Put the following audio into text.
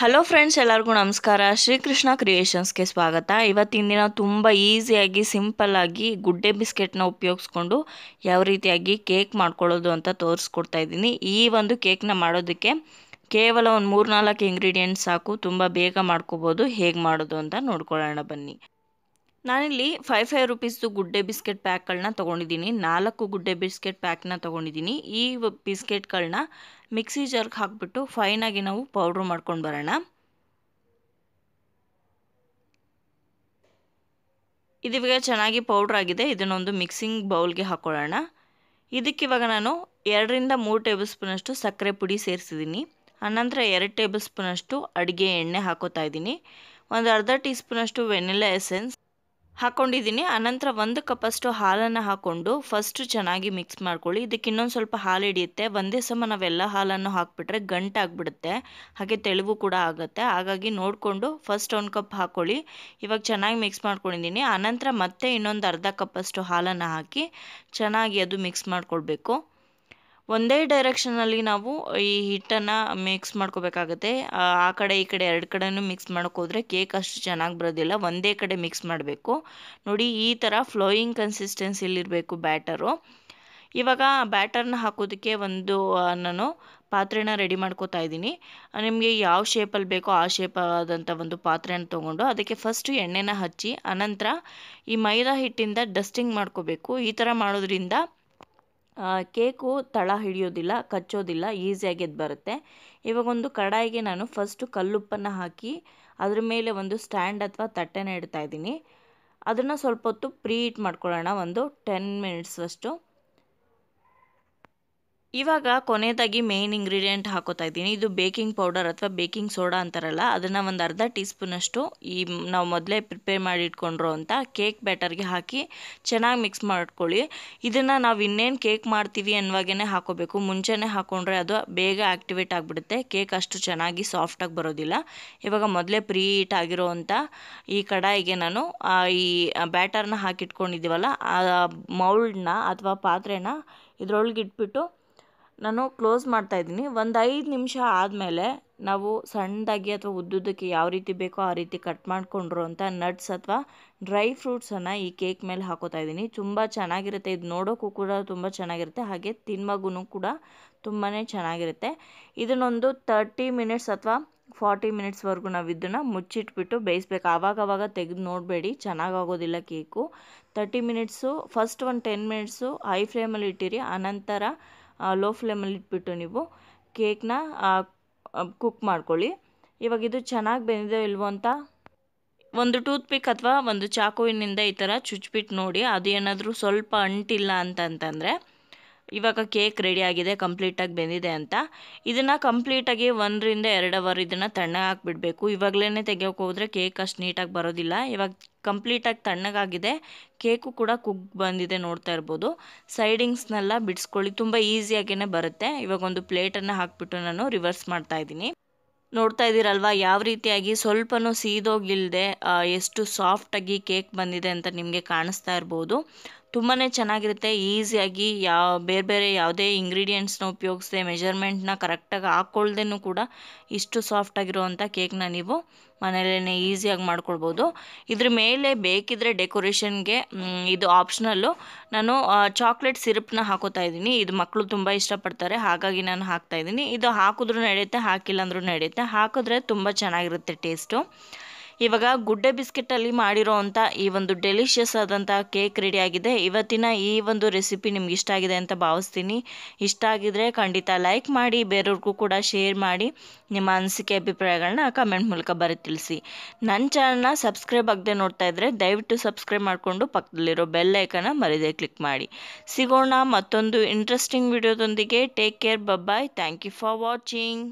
hello friends ಎಲ್ಲರಿಗೂ ನಮಸ್ಕಾರ ಶ್ರೀಕೃಷ್ಣ ಕ್ರಿಯೇಷನ್ಸ್ಗೆ ಸ್ವಾಗತ ಇವತ್ತಿನ ದಿನ ತುಂಬ ಈಸಿಯಾಗಿ ಸಿಂಪಲ್ಲಾಗಿ ಗುಡ್ಡೆ ಬಿಸ್ಕೆಟ್ನ ಉಪಯೋಗಿಸ್ಕೊಂಡು ಯಾವ ರೀತಿಯಾಗಿ ಕೇಕ್ ಮಾಡ್ಕೊಳ್ಳೋದು ಅಂತ ತೋರಿಸ್ಕೊಡ್ತಾ ಇದ್ದೀನಿ ಈ ಒಂದು ಕೇಕ್ನ ಮಾಡೋದಕ್ಕೆ ಕೇವಲ ಒಂದು ಮೂರು ನಾಲ್ಕು ಇಂಗ್ರೀಡಿಯೆಂಟ್ಸ್ ಸಾಕು ತುಂಬ ಬೇಗ ಮಾಡ್ಕೋಬೋದು ಹೇಗೆ ಮಾಡೋದು ಅಂತ ನೋಡ್ಕೊಳ್ಳೋಣ ಬನ್ನಿ ನಾನಿಲ್ಲಿ ಫೈವ್ ಫೈವ್ ರುಪೀಸ್ದು ಗುಡ್ಡೆ ಬಿಸ್ಕೆಟ್ ಪ್ಯಾಕ್ಗಳನ್ನ ತೊಗೊಂಡಿದ್ದೀನಿ ನಾಲ್ಕು ಗುಡ್ಡೆ ಬಿಸ್ಕೆಟ್ ಪ್ಯಾಕ್ನ ತೊಗೊಂಡಿದ್ದೀನಿ ಈ ಬಿಸ್ಕೆಟ್ಗಳನ್ನ ಮಿಕ್ಸಿ ಜಾರ್ಗೆ ಹಾಕ್ಬಿಟ್ಟು ಫೈನಾಗಿ ನಾವು ಪೌಡ್ರ್ ಮಾಡ್ಕೊಂಡು ಬರೋಣ ಇದೀಗ ಚೆನ್ನಾಗಿ ಪೌಡ್ರ್ ಆಗಿದೆ ಇದನ್ನೊಂದು ಮಿಕ್ಸಿಂಗ್ ಬೌಲ್ಗೆ ಹಾಕ್ಕೊಳ್ಳೋಣ ಇದಕ್ಕಿವಾಗ ನಾನು ಎರಡರಿಂದ ಮೂರು ಟೇಬಲ್ ಸ್ಪೂನಷ್ಟು ಸಕ್ಕರೆ ಪುಡಿ ಸೇರಿಸಿದ್ದೀನಿ ಆನಂತರ ಎರಡು ಟೇಬಲ್ ಸ್ಪೂನಷ್ಟು ಅಡುಗೆ ಎಣ್ಣೆ ಹಾಕೋತಾ ಇದ್ದೀನಿ ಒಂದು ಅರ್ಧ ಟೀ ಸ್ಪೂನಷ್ಟು ವೆನಿಲಾ ಎಸೆನ್ಸ್ ಹಾಕ್ಕೊಂಡಿದ್ದೀನಿ ಅನಂತರ ಒಂದು ಕಪ್ಪಷ್ಟು ಹಾಲನ್ನು ಹಾಕ್ಕೊಂಡು ಫಸ್ಟು ಚೆನ್ನಾಗಿ ಮಿಕ್ಸ್ ಮಾಡ್ಕೊಳ್ಳಿ ಇದಕ್ಕೆ ಇನ್ನೊಂದು ಸ್ವಲ್ಪ ಹಾಲು ಹಿಡಿಯುತ್ತೆ ಒಂದೇ ಸಮ ನಾವೆಲ್ಲ ಹಾಲನ್ನು ಹಾಕಿಬಿಟ್ರೆ ಗಂಟಾಗ್ಬಿಡುತ್ತೆ ಹಾಗೆ ತೆಳುವು ಕೂಡ ಆಗುತ್ತೆ ಹಾಗಾಗಿ ನೋಡಿಕೊಂಡು ಫಸ್ಟ್ ಒಂದು ಕಪ್ ಹಾಕ್ಕೊಳ್ಳಿ ಇವಾಗ ಚೆನ್ನಾಗಿ ಮಿಕ್ಸ್ ಮಾಡ್ಕೊಂಡಿದ್ದೀನಿ ಅನಂತರ ಮತ್ತೆ ಇನ್ನೊಂದು ಅರ್ಧ ಕಪ್ಪಷ್ಟು ಹಾಲನ್ನು ಹಾಕಿ ಚೆನ್ನಾಗಿ ಅದು ಮಿಕ್ಸ್ ಮಾಡ್ಕೊಳ್ಬೇಕು ಒಂದೇ ಡೈರೆಕ್ಷನಲ್ಲಿ ನಾವು ಈ ಹಿಟ್ಟನ್ನು ಮಿಕ್ಸ್ ಮಾಡ್ಕೋಬೇಕಾಗುತ್ತೆ ಆ ಕಡೆ ಈ ಕಡೆ ಎರಡು ಕಡೆನೂ ಮಿಕ್ಸ್ ಮಾಡೋಕ್ಕೋದ್ರೆ ಕೇಕ್ ಅಷ್ಟು ಚೆನ್ನಾಗಿ ಬರೋದಿಲ್ಲ ಒಂದೇ ಕಡೆ ಮಿಕ್ಸ್ ಮಾಡಬೇಕು ನೋಡಿ ಈ ಥರ ಫ್ಲೋಯಿಂಗ್ ಕನ್ಸಿಸ್ಟೆನ್ಸಿಲಿರಬೇಕು ಬ್ಯಾಟರು ಇವಾಗ ಬ್ಯಾಟರ್ನ ಹಾಕೋದಕ್ಕೆ ಒಂದು ನಾನು ಪಾತ್ರೆನ ರೆಡಿ ಮಾಡ್ಕೋತಾ ಇದ್ದೀನಿ ನಿಮಗೆ ಯಾವ ಶೇಪಲ್ಲಿ ಬೇಕೋ ಆ ಶೇಪ್ ಆದಂಥ ಒಂದು ಪಾತ್ರೆನ ತೊಗೊಂಡು ಅದಕ್ಕೆ ಫಸ್ಟು ಎಣ್ಣೆನ ಹಚ್ಚಿ ಅನಂತರ ಈ ಮೈದಾ ಹಿಟ್ಟಿಂದ ಡಸ್ಟಿಂಗ್ ಮಾಡ್ಕೋಬೇಕು ಈ ಥರ ಮಾಡೋದ್ರಿಂದ ಕೇಕು ತಳ ಹಿಡಿಯೋದಿಲ್ಲ ಕಚ್ಚೋದಿಲ್ಲ ಈಸಿಯಾಗಿ ಎದ್ದು ಬರುತ್ತೆ ಇವಾಗ ಒಂದು ಕಡಾಯಿಗೆ ನಾನು ಫಸ್ಟು ಕಲ್ಲುಪ್ಪನ್ನು ಹಾಕಿ ಅದ್ರ ಮೇಲೆ ಒಂದು ಸ್ಟ್ಯಾಂಡ್ ಅಥವಾ ತಟ್ಟೆನ ಇಡ್ತಾ ಇದ್ದೀನಿ ಅದನ್ನು ಸ್ವಲ್ಪ ಹೊತ್ತು ಪ್ರೀ ಹೀಟ್ ಮಾಡ್ಕೊಳ್ಳೋಣ ಒಂದು ಟೆನ್ ಮಿನಿಟ್ಸ್ ಅಷ್ಟು ಇವಾಗ ಕೊನೆಯದಾಗಿ ಮೇನ್ ಇಂಗ್ರೀಡಿಯೆಂಟ್ ಹಾಕೋತಾ ಇದ್ದೀನಿ ಇದು ಬೇಕಿಂಗ್ ಪೌಡರ್ ಅಥವಾ ಬೇಕಿಂಗ್ ಸೋಡಾ ಅಂತಾರಲ್ಲ ಅದನ್ನು ಒಂದು ಅರ್ಧ ಟೀ ಸ್ಪೂನಷ್ಟು ಈ ನಾವು ಮೊದಲೇ ಪ್ರಿಪೇರ್ ಮಾಡಿ ಇಟ್ಕೊಂಡ್ರು ಅಂತ ಕೇಕ್ ಬ್ಯಾಟರ್ಗೆ ಹಾಕಿ ಚೆನ್ನಾಗಿ ಮಿಕ್ಸ್ ಮಾಡ್ಕೊಳ್ಳಿ ಇದನ್ನು ನಾವು ಇನ್ನೇನು ಕೇಕ್ ಮಾಡ್ತೀವಿ ಅನ್ನುವಾಗೇ ಹಾಕೋಬೇಕು ಮುಂಚೆನೇ ಹಾಕೊಂಡ್ರೆ ಅದು ಬೇಗ ಆ್ಯಕ್ಟಿವೇಟ್ ಆಗಿಬಿಡುತ್ತೆ ಕೇಕ್ ಅಷ್ಟು ಚೆನ್ನಾಗಿ ಸಾಫ್ಟಾಗಿ ಬರೋದಿಲ್ಲ ಇವಾಗ ಮೊದಲೇ ಪ್ರೀ ಹೀಟ್ ಆಗಿರೋ ಈ ಕಡಾಯಿಗೆ ನಾನು ಈ ಬ್ಯಾಟರ್ನ ಹಾಕಿಟ್ಕೊಂಡಿದ್ದೀವಲ್ಲ ಆ ಮೌಲ್ಡನ್ನ ಅಥವಾ ಪಾತ್ರೆನ ಇದರೊಳಗೆ ಇಟ್ಬಿಟ್ಟು ನಾನು ಕ್ಲೋಸ್ ಮಾಡ್ತಾ ಇದ್ದೀನಿ ಒಂದು ಐದು ನಿಮಿಷ ಆದಮೇಲೆ ನಾವು ಸಣ್ಣದಾಗಿ ಅಥವಾ ಉದ್ದುದ್ದಕ್ಕೆ ಯಾವ ರೀತಿ ಬೇಕೋ ಆ ರೀತಿ ಕಟ್ ಮಾಡಿಕೊಂಡ್ರು ಅಂತ ನಟ್ಸ್ ಅಥವಾ ಡ್ರೈ ಫ್ರೂಟ್ಸನ್ನು ಈ ಕೇಕ್ ಮೇಲೆ ಹಾಕೋತಾ ಇದ್ದೀನಿ ತುಂಬ ಚೆನ್ನಾಗಿರುತ್ತೆ ಇದು ನೋಡೋಕ್ಕೂ ಕೂಡ ತುಂಬ ಚೆನ್ನಾಗಿರುತ್ತೆ ಹಾಗೆ ತಿನ್ಮಗೂ ಕೂಡ ತುಂಬಾ ಚೆನ್ನಾಗಿರುತ್ತೆ ಇದನ್ನೊಂದು ತರ್ಟಿ ಮಿನಿಟ್ಸ್ ಅಥವಾ ಫಾರ್ಟಿ ಮಿನಿಟ್ಸ್ವರೆಗೂ ನಾವು ಇದನ್ನು ಮುಚ್ಚಿಟ್ಬಿಟ್ಟು ಬೇಯಿಸ್ಬೇಕು ಆವಾಗವಾಗ ತೆಗೆದು ನೋಡಬೇಡಿ ಚೆನ್ನಾಗಾಗೋದಿಲ್ಲ ಕೇಕು ತರ್ಟಿ ಮಿನಿಟ್ಸು ಫಸ್ಟ್ ಒಂದು ಟೆನ್ ಮಿನಿಟ್ಸು ಹೈ ಫ್ಲೇಮಲ್ಲಿ ಇಟ್ಟಿರಿ ಆನಂತರ ಲೋ ಫ್ಲೇಮಲ್ಲಿ ಇಟ್ಬಿಟ್ಟು ನೀವು ಕೇಕ್ನ ಕುಕ್ ಮಾಡ್ಕೊಳ್ಳಿ ಇವಾಗ ಇದು ಚೆನ್ನಾಗಿ ಬೆಂದಿದೆಯೋ ಇಲ್ವೋ ಅಂತ ಒಂದು ಟೂತ್ ಪಿಕ್ ಅಥವಾ ಒಂದು ಚಾಕುವಿನಿಂದ ಈ ಥರ ಚುಚ್ಬಿಟ್ಟು ನೋಡಿ ಅದು ಏನಾದರೂ ಸ್ವಲ್ಪ ಅಂಟಿಲ್ಲ ಅಂತಂತಂದರೆ ಇವಾಗ ಕೇಕ್ ರೆಡಿ ಆಗಿದೆ ಕಂಪ್ಲೀಟಾಗಿ ಬೆಂದಿದೆ ಅಂತ ಇದನ್ನು ಕಂಪ್ಲೀಟಾಗಿ ಒಂದರಿಂದ ಎರಡು ಅವರ್ ಇದನ್ನು ತಣ್ಣಗೆ ಹಾಕ್ಬಿಡ್ಬೇಕು ಇವಾಗಲೇ ತೆಗಿಯೋಕೆ ಹೋದರೆ ಕೇಕ್ ಅಷ್ಟು ನೀಟಾಗಿ ಬರೋದಿಲ್ಲ ಇವಾಗ ಕಂಪ್ಲೀಟಾಗಿ ತಣ್ಣಗಾಗಿದೆ ಕೇಕು ಕೂಡ ಕುಗ್ ಬಂದಿದೆ ನೋಡ್ತಾ ಇರ್ಬೋದು ಸೈಡಿಂಗ್ಸ್ನೆಲ್ಲ ಬಿಡಿಸ್ಕೊಳ್ಳಿ ತುಂಬ ಈಸಿಯಾಗೇ ಬರುತ್ತೆ ಇವಾಗ ಒಂದು ಪ್ಲೇಟನ್ನು ಹಾಕ್ಬಿಟ್ಟು ನಾನು ರಿವರ್ಸ್ ಮಾಡ್ತಾ ಇದ್ದೀನಿ ನೋಡ್ತಾ ಇದ್ದೀರಲ್ವ ಯಾವ ರೀತಿಯಾಗಿ ಸ್ವಲ್ಪನೂ ಸೀದೋಗಿಲ್ಲದೆ ಎಷ್ಟು ಸಾಫ್ಟಾಗಿ ಕೇಕ್ ಬಂದಿದೆ ಅಂತ ನಿಮಗೆ ಕಾಣಿಸ್ತಾ ಇರ್ಬೋದು ತುಂಬಾ ಚೆನ್ನಾಗಿರುತ್ತೆ ಈಸಿಯಾಗಿ ಯಾವ ಬೇರೆ ಬೇರೆ ಯಾವುದೇ ಇಂಗ್ರೀಡಿಯೆಂಟ್ಸ್ನ ಉಪಯೋಗಿಸದೆ ಮೆಜರ್ಮೆಂಟ್ನ ಕರೆಕ್ಟಾಗಿ ಹಾಕ್ಕೊಳ್ದೇನೂ ಕೂಡ ಇಷ್ಟು ಸಾಫ್ಟಾಗಿರುವಂಥ ಕೇಕ್ನ ನೀವು ಮನೆಯಲ್ಲೇ ಈಸಿಯಾಗಿ ಮಾಡ್ಕೊಳ್ಬೋದು ಇದ್ರ ಮೇಲೆ ಬೇಕಿದ್ರೆ ಡೆಕೋರೇಷನ್ಗೆ ಇದು ಆಪ್ಷನಲ್ಲು ನಾನು ಚಾಕ್ಲೇಟ್ ಸಿರಪ್ನ ಹಾಕೋತಾ ಇದ್ದೀನಿ ಇದು ಮಕ್ಕಳು ತುಂಬ ಇಷ್ಟಪಡ್ತಾರೆ ಹಾಗಾಗಿ ನಾನು ಹಾಕ್ತಾ ಇದ್ದೀನಿ ಇದು ಹಾಕಿದ್ರೂ ನಡೆಯುತ್ತೆ ಹಾಕಿಲ್ಲ ಅಂದ್ರೂ ನಡೆಯುತ್ತೆ ಹಾಕಿದ್ರೆ ತುಂಬ ಚೆನ್ನಾಗಿರುತ್ತೆ ಟೇಸ್ಟು ಇವಾಗ ಗುಡ್ಡ ಬಿಸ್ಕೆಟಲ್ಲಿ ಮಾಡಿರೋ ಅಂಥ ಈ ಒಂದು ಡೆಲಿಷಿಯಸ್ ಆದಂಥ ಕೇಕ್ ರೆಡಿಯಾಗಿದೆ ಇವತ್ತಿನ ಈ ಒಂದು ರೆಸಿಪಿ ನಿಮ್ಗೆ ಇಷ್ಟ ಆಗಿದೆ ಅಂತ ಭಾವಿಸ್ತೀನಿ ಇಷ್ಟ ಆಗಿದ್ರೆ ಖಂಡಿತ ಲೈಕ್ ಮಾಡಿ ಬೇರೆಯವ್ರಿಗೂ ಕೂಡ ಶೇರ್ ಮಾಡಿ ನಿಮ್ಮ ಅನಿಸಿಕೆ ಅಭಿಪ್ರಾಯಗಳನ್ನ ಕಮೆಂಟ್ ಮೂಲಕ ಬರೆ ತಿಳಿಸಿ ನನ್ನ ಚಾನಲ್ನ ಸಬ್ಸ್ಕ್ರೈಬ್ ಆಗದೆ ನೋಡ್ತಾ ಇದ್ದರೆ ದಯವಿಟ್ಟು ಸಬ್ಸ್ಕ್ರೈಬ್ ಮಾಡಿಕೊಂಡು ಪಕ್ಕದಲ್ಲಿರೋ ಬೆಲ್ ಐಕನ ಮರಿದೇ ಕ್ಲಿಕ್ ಮಾಡಿ ಸಿಗೋಣ ಮತ್ತೊಂದು ಇಂಟ್ರೆಸ್ಟಿಂಗ್ ವಿಡಿಯೋದೊಂದಿಗೆ take care bye thank you for watching